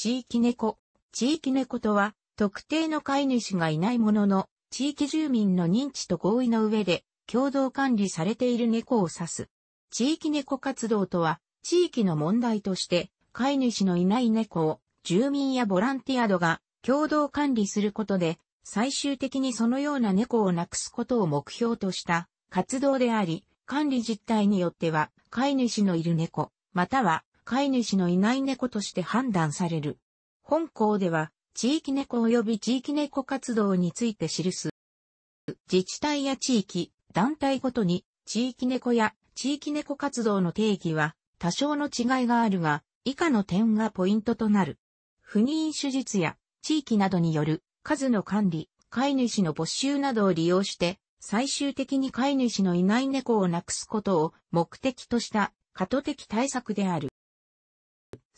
地域猫。地域猫とは、特定の飼い主がいないものの、地域住民の認知と合意の上で、共同管理されている猫を指す。地域猫活動とは、地域の問題として、飼い主のいない猫を、住民やボランティアドが共同管理することで、最終的にそのような猫をなくすことを目標とした活動であり、管理実態によっては、飼い主のいる猫、または飼い主のいない猫として判断される。本校では、地域猫及び地域猫活動について記す。自治体や地域、団体ごとに、地域猫や地域猫活動の定義は多少の違いがあるが、以下の点がポイントとなる。不妊手術や地域などによる数の管理、飼い主の没収などを利用して、最終的に飼い主のいない猫をなくすことを目的とした過渡的対策である。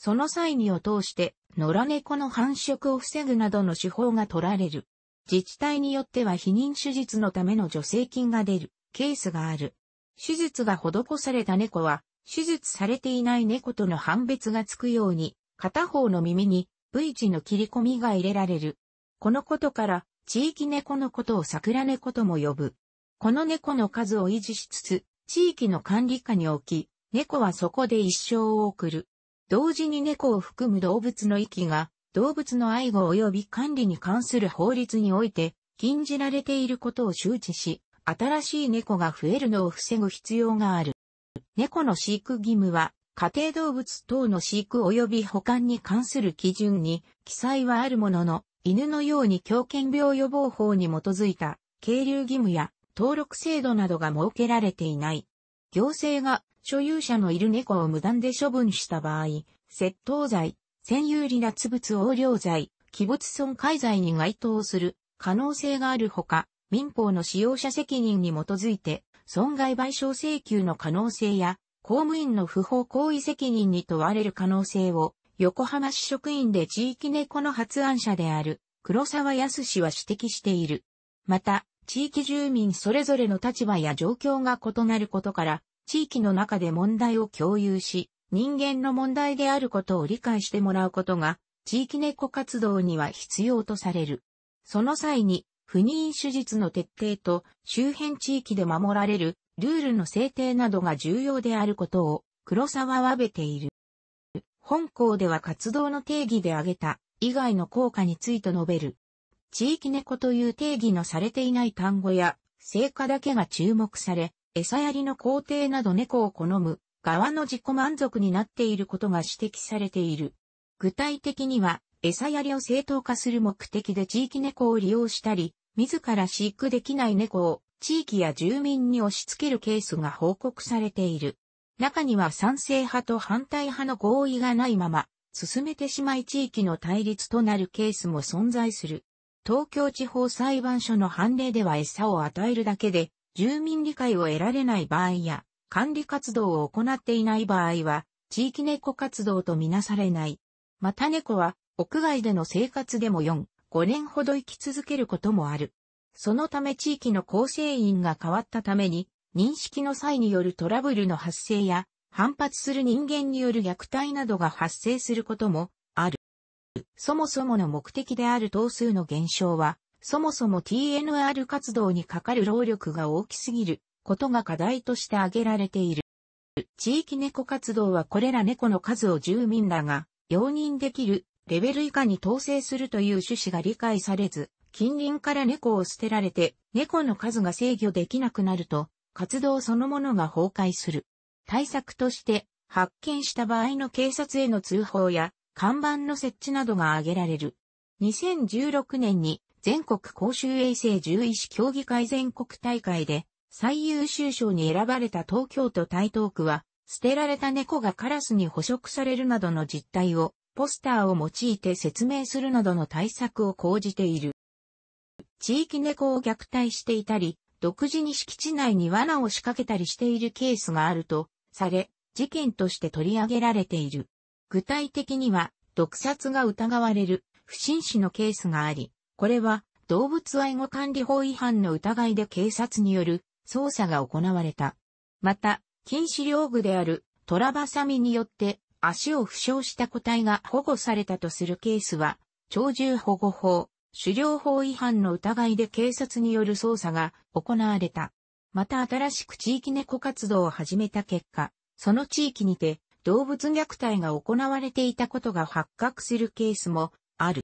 その際にを通して、野良猫の繁殖を防ぐなどの手法が取られる。自治体によっては避妊手術のための助成金が出るケースがある。手術が施された猫は、手術されていない猫との判別がつくように、片方の耳に V 字の切り込みが入れられる。このことから、地域猫のことを桜猫とも呼ぶ。この猫の数を維持しつつ、地域の管理下に置き、猫はそこで一生を送る。同時に猫を含む動物の息が、動物の愛護及び管理に関する法律において、禁じられていることを周知し、新しい猫が増えるのを防ぐ必要がある。猫の飼育義務は、家庭動物等の飼育及び保管に関する基準に記載はあるものの、犬のように狂犬病予防法に基づいた、経流義務や登録制度などが設けられていない。行政が所有者のいる猫を無断で処分した場合、窃盗罪、占有利脱物横領罪、器物損壊罪に該当する可能性があるほか、民法の使用者責任に基づいて、損害賠償請求の可能性や、公務員の不法行為責任に問われる可能性を、横浜市職員で地域猫の発案者である黒沢康氏は指摘している。また、地域住民それぞれの立場や状況が異なることから、地域の中で問題を共有し、人間の問題であることを理解してもらうことが、地域猫活動には必要とされる。その際に、不妊手術の徹底と周辺地域で守られるルールの制定などが重要であることを黒沢はべている。本校では活動の定義で挙げた以外の効果について述べる。地域猫という定義のされていない単語や成果だけが注目され、餌やりの工程など猫を好む側の自己満足になっていることが指摘されている。具体的には、餌やりを正当化する目的で地域猫を利用したり、自ら飼育できない猫を地域や住民に押し付けるケースが報告されている。中には賛成派と反対派の合意がないまま、進めてしまい地域の対立となるケースも存在する。東京地方裁判所の判例では餌を与えるだけで、住民理解を得られない場合や、管理活動を行っていない場合は、地域猫活動とみなされない。また猫は、屋外での生活でも4、5年ほど生き続けることもある。そのため地域の構成員が変わったために、認識の際によるトラブルの発生や、反発する人間による虐待などが発生することもある。そもそもの目的である頭数の減少は、そもそも TNR 活動にかかる労力が大きすぎることが課題として挙げられている。地域猫活動はこれら猫の数を住民らが容認できるレベル以下に統制するという趣旨が理解されず、近隣から猫を捨てられて猫の数が制御できなくなると活動そのものが崩壊する。対策として発見した場合の警察への通報や看板の設置などが挙げられる。2016年に全国公衆衛生獣医師協議会全国大会で最優秀賞に選ばれた東京都台東区は、捨てられた猫がカラスに捕食されるなどの実態を、ポスターを用いて説明するなどの対策を講じている。地域猫を虐待していたり、独自に敷地内に罠を仕掛けたりしているケースがあると、され、事件として取り上げられている。具体的には、毒殺が疑われる、不審死のケースがあり、これは動物愛護管理法違反の疑いで警察による捜査が行われた。また、禁止用具であるトラバサミによって足を負傷した個体が保護されたとするケースは、鳥獣保護法、狩猟法違反の疑いで警察による捜査が行われた。また新しく地域猫活動を始めた結果、その地域にて動物虐待が行われていたことが発覚するケースもある。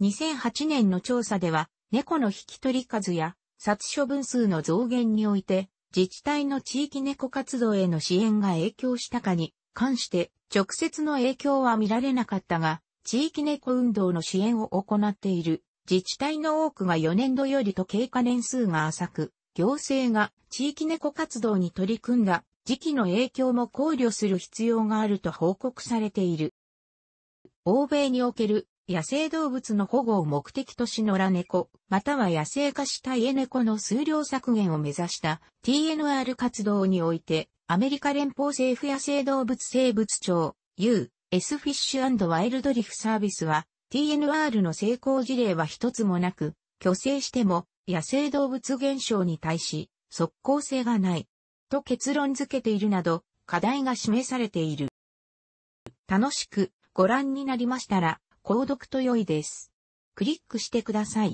2008年の調査では、猫の引き取り数や殺処分数の増減において、自治体の地域猫活動への支援が影響したかに関して直接の影響は見られなかったが、地域猫運動の支援を行っている自治体の多くが4年度よりと経過年数が浅く、行政が地域猫活動に取り組んだ時期の影響も考慮する必要があると報告されている。欧米における野生動物の保護を目的とし野良猫、または野生化した家猫の数量削減を目指した TNR 活動において、アメリカ連邦政府野生動物生物庁 U、S フィッシュワイルドリフサービスは、TNR の成功事例は一つもなく、虚勢しても野生動物減少に対し、即効性がない、と結論付けているなど、課題が示されている。楽しくご覧になりましたら、購読と良いです。クリックしてください。